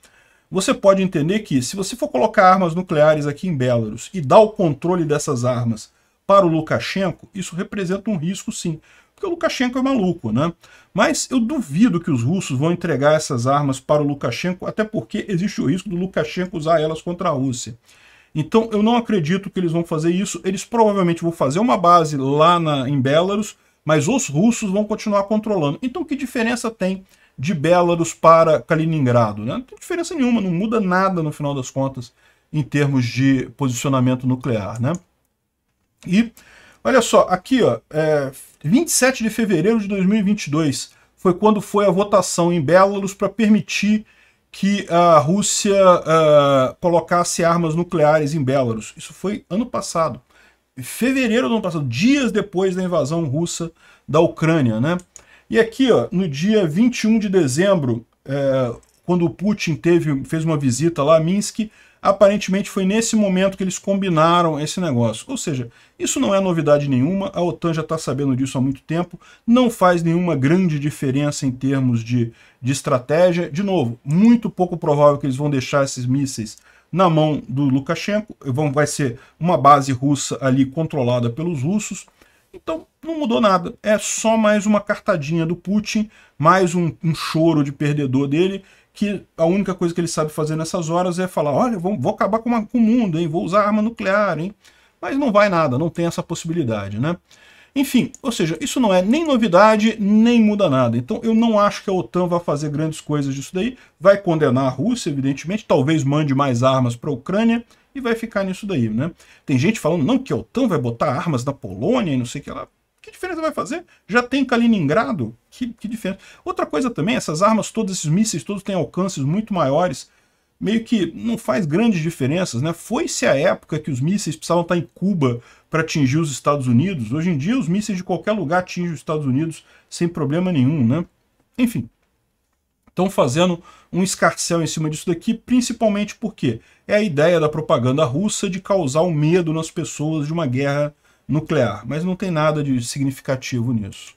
Você pode entender que, se você for colocar armas nucleares aqui em Belarus e dar o controle dessas armas para o Lukashenko, isso representa um risco sim, porque o Lukashenko é maluco, né? Mas eu duvido que os russos vão entregar essas armas para o Lukashenko, até porque existe o risco do Lukashenko usar elas contra a Rússia. Então eu não acredito que eles vão fazer isso. Eles provavelmente vão fazer uma base lá na, em Belarus, mas os russos vão continuar controlando. Então que diferença tem de Belarus para Kaliningrado? Né? Não tem diferença nenhuma, não muda nada no final das contas em termos de posicionamento nuclear. Né? E olha só, aqui ó, é, 27 de fevereiro de 2022 foi quando foi a votação em Belarus para permitir que a Rússia uh, colocasse armas nucleares em Belarus. Isso foi ano passado, em fevereiro do ano passado, dias depois da invasão russa da Ucrânia, né? E aqui, ó, no dia 21 de dezembro, uh, quando o Putin teve, fez uma visita lá a Minsk, aparentemente foi nesse momento que eles combinaram esse negócio. Ou seja, isso não é novidade nenhuma, a OTAN já está sabendo disso há muito tempo, não faz nenhuma grande diferença em termos de, de estratégia. De novo, muito pouco provável que eles vão deixar esses mísseis na mão do Lukashenko, vão, vai ser uma base russa ali controlada pelos russos. Então, não mudou nada. É só mais uma cartadinha do Putin, mais um, um choro de perdedor dele, que a única coisa que ele sabe fazer nessas horas é falar, olha, vou, vou acabar com, uma, com o mundo, hein? vou usar arma nuclear, hein? mas não vai nada, não tem essa possibilidade, né? Enfim, ou seja, isso não é nem novidade, nem muda nada. Então eu não acho que a OTAN vai fazer grandes coisas disso daí. Vai condenar a Rússia, evidentemente, talvez mande mais armas para a Ucrânia e vai ficar nisso daí, né? Tem gente falando, não, que a OTAN vai botar armas na Polônia e não sei o que lá. Que diferença vai fazer? Já tem Kaliningrado? Que, que diferença? Outra coisa também, essas armas, todos esses mísseis, todos têm alcances muito maiores meio que não faz grandes diferenças, né? Foi-se a época que os mísseis precisavam estar em Cuba para atingir os Estados Unidos. Hoje em dia, os mísseis de qualquer lugar atingem os Estados Unidos sem problema nenhum, né? Enfim, estão fazendo um escarcel em cima disso daqui, principalmente porque é a ideia da propaganda russa de causar o um medo nas pessoas de uma guerra nuclear, mas não tem nada de significativo nisso.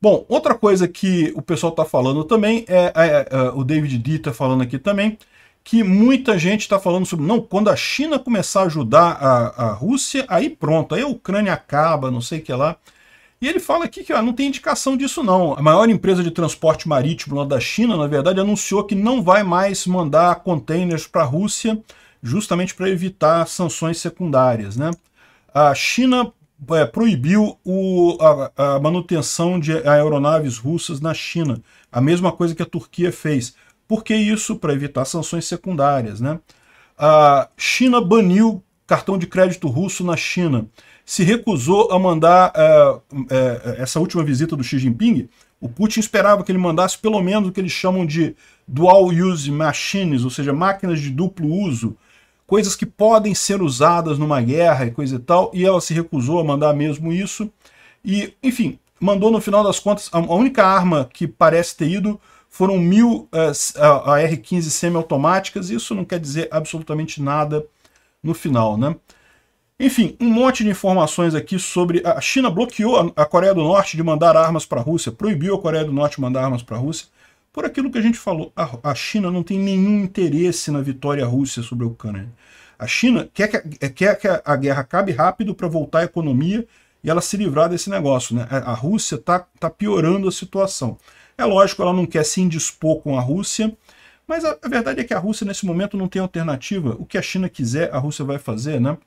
Bom, outra coisa que o pessoal está falando também, é, é, é, o David Dita está falando aqui também, que muita gente está falando sobre, não, quando a China começar a ajudar a, a Rússia, aí pronto, aí a Ucrânia acaba, não sei o que lá. E ele fala aqui que ó, não tem indicação disso não. A maior empresa de transporte marítimo da China, na verdade, anunciou que não vai mais mandar containers para a Rússia, justamente para evitar sanções secundárias, né? a China é, proibiu o, a, a, manutenção de aeronaves russas na China. A mesma coisa que a Turquia fez. Por que isso? Para evitar sanções secundárias. Né? A China baniu cartão de crédito russo na China. Se recusou a mandar é, é, essa última visita do Xi Jinping. O Putin esperava que ele mandasse pelo menos o que eles chamam de dual use machines, ou seja, máquinas de duplo uso, coisas que podem ser usadas numa guerra e coisa e tal, e ela se recusou a mandar mesmo isso. E, enfim, mandou no final das contas, a, única arma que parece ter ido foram mil uh, eh, AR-15 semiautomáticas, isso não quer dizer absolutamente nada no final, né? Enfim, um monte de informações aqui sobre... A China bloqueou a Coreia do Norte de mandar armas para a Rússia, proibiu a Coreia do Norte de mandar armas para a Rússia. Por aquilo que a gente falou, a, a China não tem nenhum interesse na vitória russa sobre a Ucrânia. A China quer que, é, quer que a guerra acabe rápido para voltar à economia e ela se livrar desse negócio. Né? A Rússia está tá piorando a situação. É lógico, ela não quer se indispor com a Rússia, mas a, a, verdade é que a Rússia nesse momento não tem alternativa. O que a China quiser, a Rússia vai fazer, né?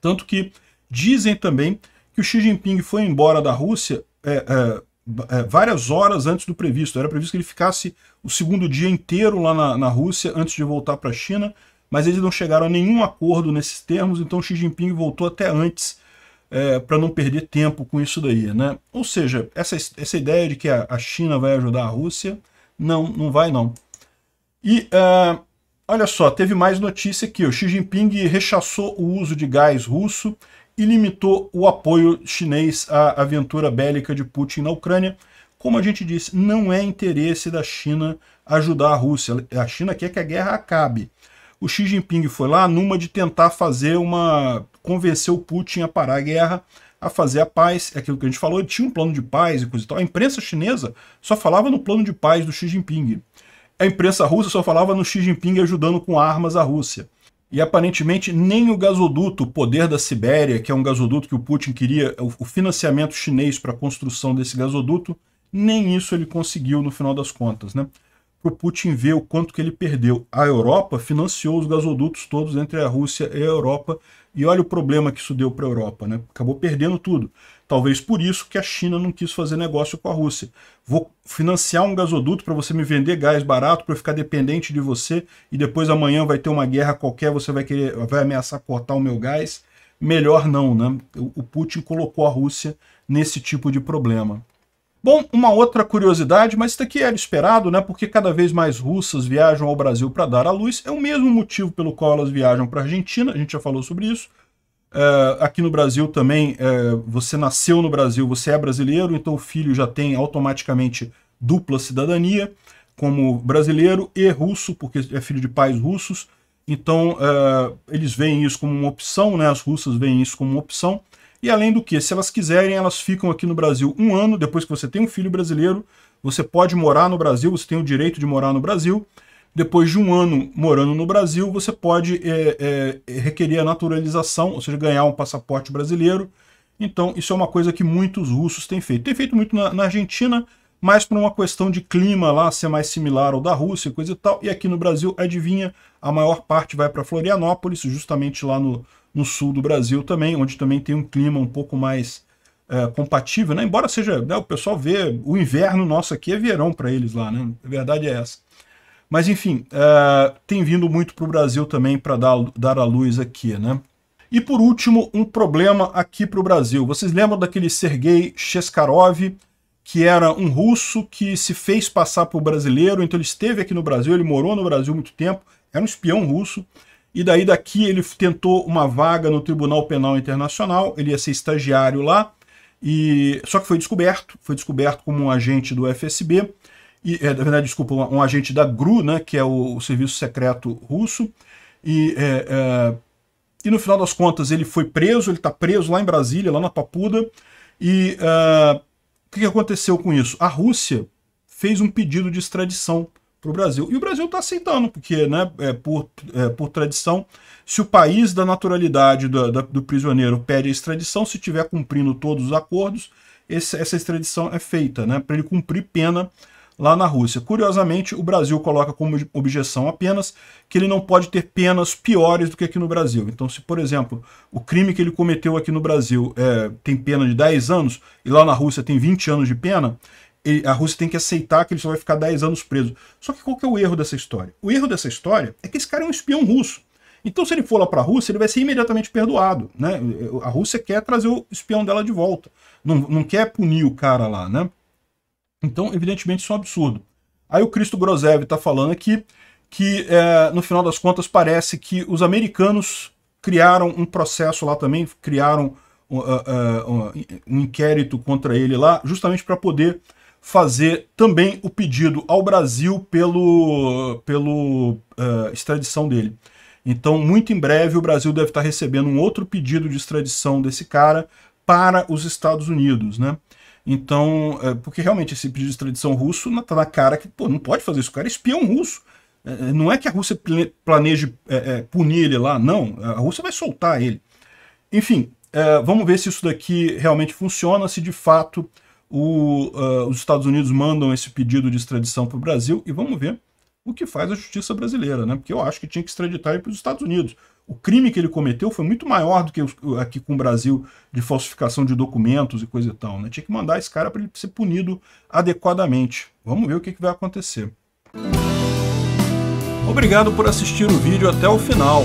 Tanto que dizem também que o Xi Jinping foi embora da Rússia é, é, é, várias horas antes do previsto. Era previsto que ele ficasse o segundo dia inteiro lá na, na Rússia antes de voltar para a China, mas eles não chegaram a nenhum acordo nesses termos, então Xi Jinping voltou até antes é, para não perder tempo com isso daí. Né? Ou seja, essa, essa ideia de que a, a China vai ajudar a Rússia, não, não vai não. E uh, olha só, teve mais notícia aqui. O Xi Jinping rechaçou o uso de gás russo e limitou o apoio chinês à aventura bélica de Putin na Ucrânia. Como a gente disse, não é interesse da China ajudar a Rússia. A China quer que a guerra acabe. O Xi Jinping foi lá numa de tentar fazer uma. convencer o Putin a parar a guerra, a fazer a paz. É aquilo que a gente falou, ele tinha um plano de paz e coisa e tal. A imprensa chinesa só falava no plano de paz do Xi Jinping. A imprensa russa só falava no Xi Jinping ajudando com armas a Rússia. E aparentemente nem o gasoduto, o poder da Sibéria, que é um gasoduto que o Putin queria, o financiamento chinês para a construção desse gasoduto, nem isso ele conseguiu no final das contas. Né? para o Putin ver o quanto que ele perdeu. A Europa financiou os gasodutos todos entre a Rússia e a Europa, e olha o problema que isso deu para a Europa, né? acabou perdendo tudo. Talvez por isso que a China não quis fazer negócio com a Rússia. Vou financiar um gasoduto para você me vender gás barato, para eu ficar dependente de você, e depois amanhã vai ter uma guerra qualquer, você vai, querer, vai ameaçar cortar o meu gás. Melhor não, né? O Putin colocou a Rússia nesse tipo de problema. Bom, uma outra curiosidade, mas isso aqui era esperado, né? Porque cada vez mais russas viajam ao Brasil para dar à luz. É o mesmo motivo pelo qual elas viajam para a Argentina, a gente já falou sobre isso. É, aqui no Brasil também, é, você nasceu no Brasil, você é brasileiro, então o filho já tem automaticamente dupla cidadania, como brasileiro e russo, porque é filho de pais russos. Então, é, eles veem isso como uma opção, né? As russas veem isso como uma opção. E além do que, se elas quiserem, elas ficam aqui no Brasil um ano, depois que você tem um filho brasileiro, você pode morar no Brasil, você tem o direito de morar no Brasil. Depois de um ano morando no Brasil, você pode é, é, requerer a naturalização, ou seja, ganhar um passaporte brasileiro. Então, isso é uma coisa que muitos russos têm feito. Tem feito muito na, na Argentina, mas por uma questão de clima lá ser mais similar ao da Rússia, coisa e tal. E aqui no Brasil, adivinha, a maior parte vai para Florianópolis, justamente lá no, no sul do Brasil também, onde também tem um clima um pouco mais é, compatível, né? Embora seja, né, o pessoal vê o inverno nosso aqui é verão para eles lá, né? A verdade é essa. Mas enfim, é, tem vindo muito para o Brasil também para dar, dar a luz aqui, né? E por último, um problema aqui para o Brasil. Vocês lembram daquele Sergei Cheskarov, que era um russo que se fez passar por brasileiro, então ele esteve aqui no Brasil, ele morou no Brasil muito tempo, era um espião russo, e daí daqui ele tentou uma vaga no Tribunal Penal Internacional, ele ia ser estagiário lá, e só que foi descoberto, foi descoberto como um agente do FSB, e, é, na verdade, desculpa, um, um, agente da GRU, né, que é o, o Serviço Secreto Russo, e, é, é, e no final das contas ele foi preso, ele está preso lá em Brasília, lá na Papuda, e ah, o que aconteceu com isso? A Rússia fez um pedido de extradição para o Brasil. E o Brasil está aceitando, porque, né, é, por, é, por tradição, se o país da naturalidade do, da, do prisioneiro pede a extradição, se estiver cumprindo todos os acordos, esse, essa extradição é feita, né, para ele cumprir pena lá na Rússia. Curiosamente, o Brasil coloca como objeção apenas que ele não pode ter penas piores do que aqui no Brasil. Então, se, por exemplo, o crime que ele cometeu aqui no Brasil é, tem pena de 10 anos e lá na Rússia tem 20 anos de pena, a Rússia tem que aceitar que ele só vai ficar 10 anos preso. Só que qual que é o erro dessa história? O erro dessa história é que esse cara é um espião russo. Então, se ele for lá para a Rússia, ele vai ser imediatamente perdoado. Né? A Rússia quer trazer o espião dela de volta. Não, não quer punir o cara lá, né? Então, evidentemente, isso é um absurdo. Aí o Cristo Grozev está falando aqui que, é, no final das contas, parece que os americanos criaram um processo lá também, criaram uh, uh, uh, um, um inquérito contra ele lá, justamente para poder fazer também o pedido ao Brasil pelo, pelo uh, extradição dele. Então, muito em breve, o Brasil deve estar recebendo um outro pedido de extradição desse cara para os Estados Unidos, né? Então, eh, porque realmente esse pedido de extradição russo está na cara que, pô, não pode fazer isso, o cara é espião russo. Eh, não é que a Rússia planeje punir ele lá, não. A Rússia vai soltar ele. Enfim, vamos ver se isso daqui realmente funciona, se de fato o, uh, os Estados Unidos mandam esse pedido de extradição para o Brasil e vamos ver o que faz a justiça brasileira, né? Porque eu acho que tinha que extraditar ele para os Estados Unidos. O crime que ele cometeu foi muito maior do que aqui com o Brasil de falsificação de documentos e coisa e tal, né? Tinha que mandar esse cara para ele ser punido adequadamente. Vamos ver o que, que vai acontecer. Obrigado por assistir o vídeo até o final.